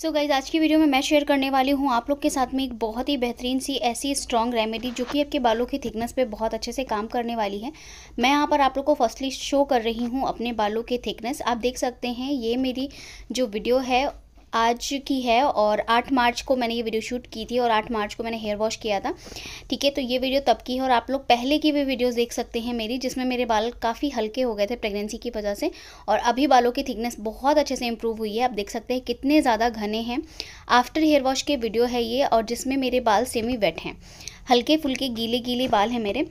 सो so guys आज की video में मैं शेयर करने वाली हूँ आप लोग के साथ में एक बहुत ही बेहतरीन सी ऐसी स्ट्रॉन्ग रेमेडी जो कि आपके बालों की थिकनेस पे बहुत अच्छे से काम करने वाली है मैं यहाँ पर आप लोग को फर्स्टली शो कर रही हूँ अपने बालों की थिकनेस आप देख सकते हैं ये मेरी जो वीडियो है आज की है और आठ मार्च को मैंने ये वीडियो शूट की थी और आठ मार्च को मैंने हेयर वॉश किया था ठीक है तो ये वीडियो तब की है और आप लोग पहले की भी वीडियोस देख सकते हैं मेरी जिसमें मेरे बाल काफ़ी हल्के हो गए थे प्रेगनेंसी की वजह से और अभी बालों की थिकनेस बहुत अच्छे से इंप्रूव हुई है आप देख सकते हैं कितने ज़्यादा घने हैं आफ्टर हेयर वॉश के वीडियो है ये और जिसमें मेरे बाल सेमी वेट हैं हल्के फुल्के गीले गीले बाल हैं मेरे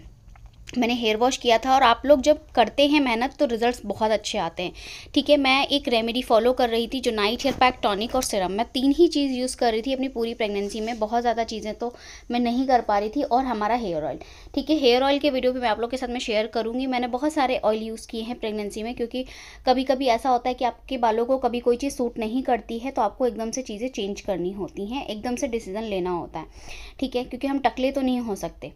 मैंने हेयर वॉश किया था और आप लोग जब करते हैं मेहनत तो रिजल्ट्स बहुत अच्छे आते हैं ठीक है मैं एक रेमेडी फॉलो कर रही थी जो नाइट हेयर पैक टॉनिक और सिरम मैं तीन ही चीज़ यूज़ कर रही थी अपनी पूरी प्रेगनेंसी में बहुत ज़्यादा चीज़ें तो मैं नहीं कर पा रही थी और हमारा हेयर ऑयल ठीक है हेयर ऑयल के वीडियो भी मैं आप लोग के साथ में शेयर करूँगी मैंने बहुत सारे ऑयल यूज़ किए हैं प्रेगनेंसी में क्योंकि कभी कभी ऐसा होता है कि आपके बालों को कभी कोई चीज़ सूट नहीं करती है तो आपको एकदम से चीज़ें चेंज करनी होती हैं एकदम से डिसीज़न लेना होता है ठीक है क्योंकि हम टकले तो नहीं हो सकते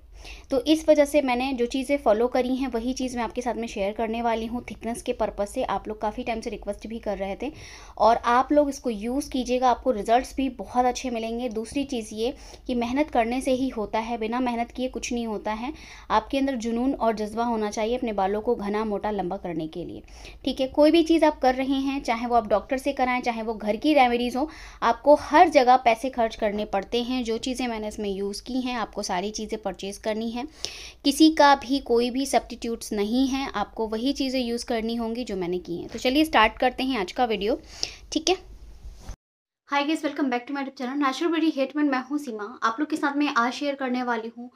तो इस वजह से मैंने जो चीज़ें फॉलो करी हैं वही चीज़ मैं आपके साथ में शेयर करने वाली हूँ थिकनेस के पर्पज़ से आप लोग काफ़ी टाइम से रिक्वेस्ट भी कर रहे थे और आप लोग इसको यूज़ कीजिएगा आपको रिजल्ट भी बहुत अच्छे मिलेंगे दूसरी चीज़ ये कि मेहनत करने से ही होता है बिना मेहनत किए कुछ नहीं होता है आपके अंदर जुनून और जज्बा होना चाहिए अपने बालों को घना मोटा लंबा करने के लिए ठीक है कोई भी चीज़ आप कर रहे हैं चाहे वो आप डॉक्टर से कराएं चाहे वो घर की रेमेडीज़ हो आपको हर जगह पैसे खर्च करने पड़ते हैं जो चीज़ें मैंने इसमें यूज़ की हैं आपको सारी चीज़ें परचेज़ कर करनी है किसी का भी कोई भी सब्टीट्यूट्स नहीं है आपको वही चीज़ें यूज़ करनी होंगी जो मैंने की हैं तो चलिए स्टार्ट करते हैं आज का वीडियो ठीक है hi guys welcome back to my channel natural beauty hat मैं हूँ सीमा आप लोग के साथ मैं आज शेयर करने वाली हूँ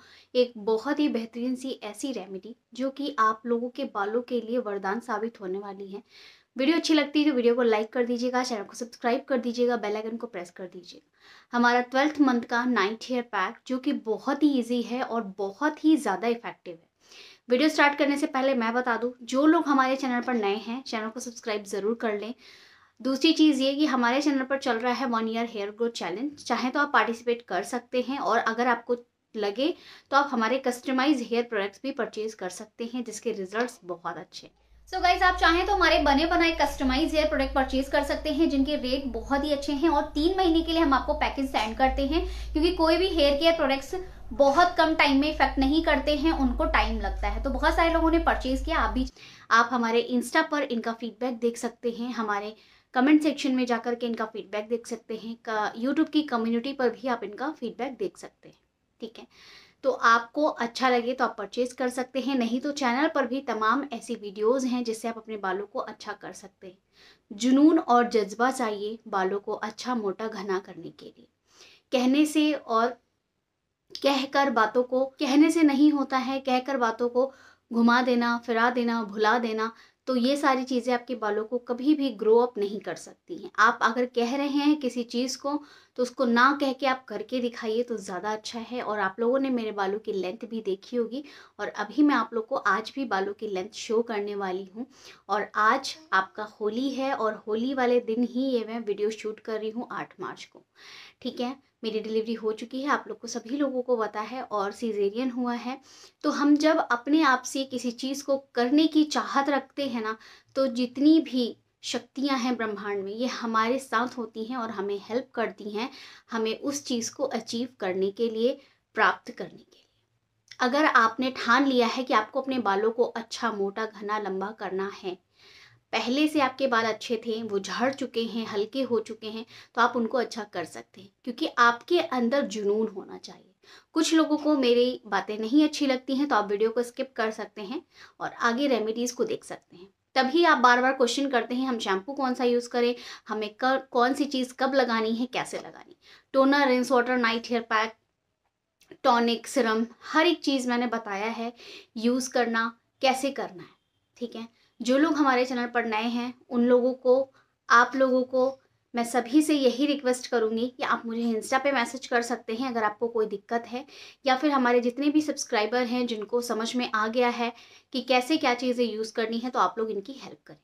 एक बहुत ही बेहतरीन सी ऐसी रेमेडी जो कि आप लोगों के बालों के लिए वरदान साबित होने वाली है वीडियो अच्छी लगती है तो वीडियो को लाइक कर दीजिएगा चैनल को सब्सक्राइब कर दीजिएगा बेल आइकन को प्रेस कर दीजिएगा हमारा ट्वेल्थ मंथ का नाइट हेयर पैक जो कि बहुत ही ईजी है और बहुत ही ज़्यादा इफेक्टिव है वीडियो स्टार्ट करने से पहले मैं बता दूँ जो लोग हमारे चैनल पर नए हैं चैनल को सब्सक्राइब ज़रूर कर लें दूसरी चीज़ ये कि हमारे चैनल पर चल रहा है one year hair growth challenge चाहे तो आप पार्टिसिपेट कर सकते हैं और अगर आपको लगे तो आप हमारे कस्टमाइज हेयर प्रोडक्ट्स भी परचेज कर सकते हैं जिसके रिजल्ट्स बहुत अच्छे हैं सो so गाइज आप चाहें तो हमारे बने बनाए कस्टमाइज हेयर प्रोडक्ट परचेज कर सकते हैं जिनके रेट बहुत ही अच्छे हैं और तीन महीने के लिए हम आपको पैकेज सेंड करते हैं क्योंकि कोई भी हेयर केयर प्रोडक्ट्स बहुत कम टाइम में इफेक्ट नहीं करते हैं उनको टाइम लगता है तो बहुत सारे लोगों ने परचेज किया आप भी आप हमारे इंस्टा पर इनका फीडबैक देख सकते हैं हमारे कमेंट सेक्शन में जाकर के इनका फीडबैक देख सकते हैं यूट्यूब की कम्युनिटी पर भी आप इनका फीडबैक देख सकते हैं ठीक है तो आपको अच्छा लगे तो आप परचेज़ कर सकते हैं नहीं तो चैनल पर भी तमाम ऐसी वीडियोज़ हैं जिससे आप अपने बालों को अच्छा कर सकते हैं जुनून और जज्बा चाहिए बालों को अच्छा मोटा घना करने के लिए कहने से और कहकर बातों को कहने से नहीं होता है कहकर बातों को घुमा देना फिरा देना भुला देना तो ये सारी चीज़ें आपके बालों को कभी भी ग्रो अप नहीं कर सकती हैं आप अगर कह रहे हैं किसी चीज़ को तो उसको ना कह के आप करके दिखाइए तो ज़्यादा अच्छा है और आप लोगों ने मेरे बालों की लेंथ भी देखी होगी और अभी मैं आप लोग को आज भी बालों की लेंथ शो करने वाली हूँ और आज आपका होली है और होली वाले दिन ही ये मैं वीडियो शूट कर रही हूँ आठ मार्च को ठीक है मेरी डिलीवरी हो चुकी है आप लोग को सभी लोगों को पता है और सीजेरियन हुआ है तो हम जब अपने आप से किसी चीज़ को करने की चाहत रखते हैं ना तो जितनी भी शक्तियां हैं ब्रह्मांड में ये हमारे साथ होती हैं और हमें हेल्प करती हैं हमें उस चीज़ को अचीव करने के लिए प्राप्त करने के लिए अगर आपने ठान लिया है कि आपको अपने बालों को अच्छा मोटा घना लंबा करना है पहले से आपके बाल अच्छे थे वो झड़ चुके हैं हल्के हो चुके हैं तो आप उनको अच्छा कर सकते हैं क्योंकि आपके अंदर जुनून होना चाहिए कुछ लोगों को मेरी बातें नहीं अच्छी लगती हैं तो आप वीडियो को स्किप कर सकते हैं और आगे रेमेडीज़ को देख सकते हैं तभी आप बार बार क्वेश्चन करते हैं हम शैम्पू कौन सा यूज़ करें हमें कर, कौन सी चीज़ कब लगानी है कैसे लगानी toner rinse water night hair pack tonic serum हर एक चीज़ मैंने बताया है यूज़ करना कैसे करना है ठीक है जो लोग हमारे चैनल पर नए हैं उन लोगों को आप लोगों को मैं सभी से यही रिक्वेस्ट करूँगी कि आप मुझे इंस्टा पे मैसेज कर सकते हैं अगर आपको कोई दिक्कत है या फिर हमारे जितने भी सब्सक्राइबर हैं जिनको समझ में आ गया है कि कैसे क्या चीज़ें यूज़ करनी है तो आप लोग इनकी हेल्प करें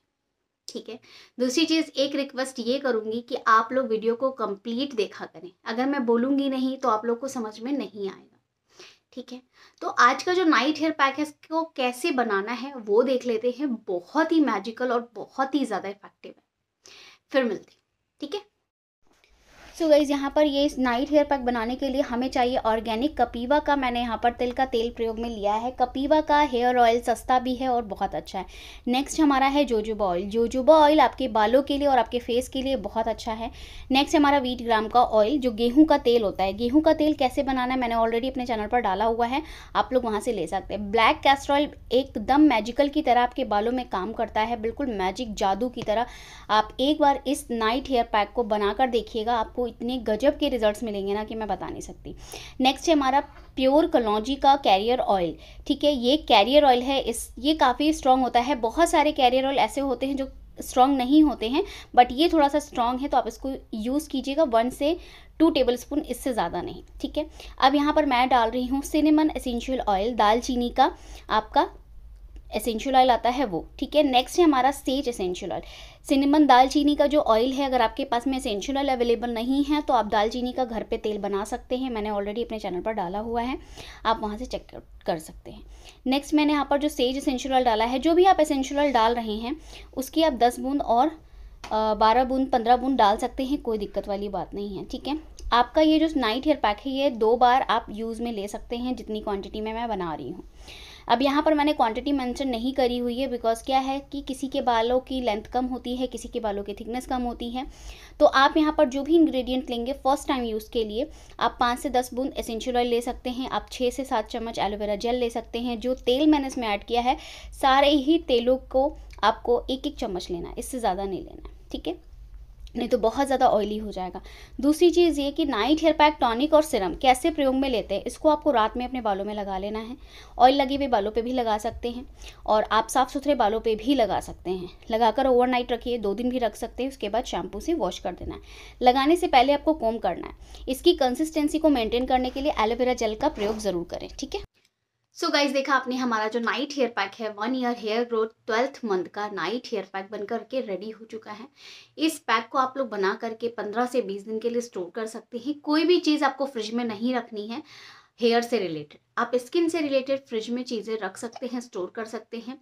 ठीक है दूसरी चीज़ एक रिक्वेस्ट ये करूँगी कि आप लोग वीडियो को कम्प्लीट देखा करें अगर मैं बोलूँगी नहीं तो आप लोग को समझ में नहीं आएगा ठीक है तो आज का जो नाइट हेयर पैक है इसको कैसे बनाना है वो देख लेते हैं बहुत ही मैजिकल और बहुत ही ज़्यादा इफेक्टिव है फिर मिलते ठीक है सो so गाइज़ यहाँ पर ये नाइट हेयर पैक बनाने के लिए हमें चाहिए ऑर्गेनिक कपीवा का मैंने यहाँ पर तिल का तेल प्रयोग में लिया है कपीवा का हेयर ऑयल सस्ता भी है और बहुत अच्छा है नेक्स्ट हमारा है जोजुबा ऑयल जोजुबा ऑयल आपके बालों के लिए और आपके फेस के लिए बहुत अच्छा है नेक्स्ट हमारा वीट ग्राम का ऑयल जो गेहूँ का तेल होता है गेहूँ का तेल कैसे बनाना है मैंने ऑलरेडी अपने चैनल पर डाला हुआ है आप लोग वहाँ से ले सकते हैं ब्लैक कैस्टर ऑयल एकदम मैजिकल की तरह आपके बालों में काम करता है बिल्कुल मैजिक जादू की तरह आप एक बार इस नाइट हेयर पैक को बनाकर देखिएगा आपको इतने गजब के रिजल्ट्स मिलेंगे ना कि मैं बता नहीं सकती नेक्स्ट है हमारा प्योर कलौजी का कैरियर ऑयल ठीक है ये कैरियर ऑयल है इस ये काफ़ी स्ट्रॉन्ग होता है बहुत सारे कैरियर ऑयल ऐसे होते हैं जो स्ट्रॉन्ग नहीं होते हैं बट ये थोड़ा सा स्ट्रॉन्ग है तो आप इसको यूज़ कीजिएगा वन से टू टेबल स्पून इससे ज़्यादा नहीं ठीक है अब यहाँ पर मैं डाल रही हूँ सिनेमन एसेंशियल ऑयल दालचीनी का आपका एसेंशियल ऑयल आता है वो ठीक है नेक्स्ट है हमारा सेज एसेंशियल ऑयल सिनेमन दालचीनी का जो ऑयल है अगर आपके पास में एसेंशियल ऑयल अवेलेबल नहीं है तो आप दालचीनी का घर पे तेल बना सकते हैं मैंने ऑलरेडी अपने चैनल पर डाला हुआ है आप वहाँ से चेक कर सकते हैं नेक्स्ट मैंने यहाँ पर जो सेज एसेंशियल ऑयल डाला है जो भी आप एसेंशियल ऑयल डाल रहे हैं उसकी आप दस बूंद और बारह बूंद पंद्रह बूंद डाल सकते हैं कोई दिक्कत वाली बात नहीं है ठीक है आपका ये जो नाइट हेयर पैक है ये दो बार आप यूज़ में ले सकते हैं जितनी क्वांटिटी में मैं बना रही हूँ अब यहाँ पर मैंने क्वांटिटी मेंशन नहीं करी हुई है बिकॉज क्या है कि किसी के बालों की लेंथ कम होती है किसी के बालों की थिकनेस कम होती है तो आप यहाँ पर जो भी इंग्रेडिएंट लेंगे फर्स्ट टाइम यूज़ के लिए आप पाँच से दस बूंद एसेंशियल ऑयल ले सकते हैं आप छः से सात चम्मच एलोवेरा जेल ले सकते हैं जो तेल मैंने इसमें ऐड किया है सारे ही तेलों को आपको एक एक चम्मच लेना है इससे ज़्यादा नहीं लेना है ठीक है नहीं तो बहुत ज़्यादा ऑयली हो जाएगा दूसरी चीज़ ये कि नाइट हेयर पैक टॉनिक और सिरम कैसे प्रयोग में लेते हैं इसको आपको रात में अपने बालों में लगा लेना है ऑयल लगे हुए बालों पे भी लगा सकते हैं और आप साफ़ सुथरे बालों पे भी लगा सकते हैं लगाकर ओवरनाइट रखिए दो दिन भी रख सकते हैं उसके बाद शैम्पू से वॉश कर देना है लगाने से पहले आपको कोम करना है इसकी कंसिस्टेंसी को मेनटेन करने के लिए एलोवेरा जेल का प्रयोग ज़रूर करें ठीक है सो so गाइज देखा आपने हमारा जो नाइट हेयर पैक है one year hair growth twelfth month का नाइट हेयर पैक बन करके रेडी हो चुका है इस पैक को आप लोग बना करके पंद्रह से बीस दिन के लिए स्टोर कर सकते हैं कोई भी चीज़ आपको फ्रिज में नहीं रखनी है हेयर से रिलेटेड आप स्किन से रिलेटेड फ्रिज में चीज़ें रख सकते हैं स्टोर कर सकते हैं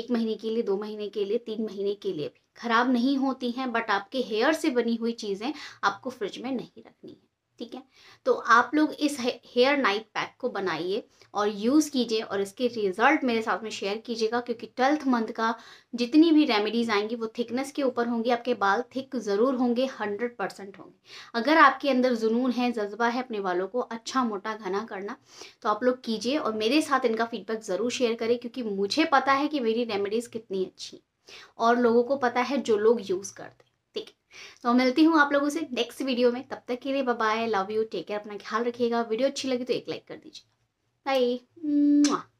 एक महीने के लिए दो महीने के लिए तीन महीने के लिए भी ख़राब नहीं होती हैं बट आपके हेयर से बनी हुई चीज़ें आपको फ्रिज में नहीं रखनी है ठीक है तो आप लोग इस हेयर नाइट पैक को बनाइए और यूज़ कीजिए और इसके रिज़ल्ट मेरे साथ में शेयर कीजिएगा क्योंकि ट्वेल्थ मंथ का जितनी भी रेमेडीज़ आएंगी वो थिकनेस के ऊपर होंगी आपके बाल थिक ज़रूर होंगे हंड्रेड परसेंट होंगे अगर आपके अंदर जुनून है जज्बा है अपने बालों को अच्छा मोटा घना करना तो आप लोग कीजिए और मेरे साथ इनका फीडबैक ज़रूर शेयर करें क्योंकि मुझे पता है कि मेरी रेमेडीज़ कितनी अच्छी और लोगों को पता है जो लोग यूज़ करते तो मिलती हूँ आप लोगों से नेक्स्ट वीडियो में तब तक के लिए bye love you take care अपना ख्याल रखिएगा वीडियो अच्छी लगी तो एक लाइक कर दीजिए बाय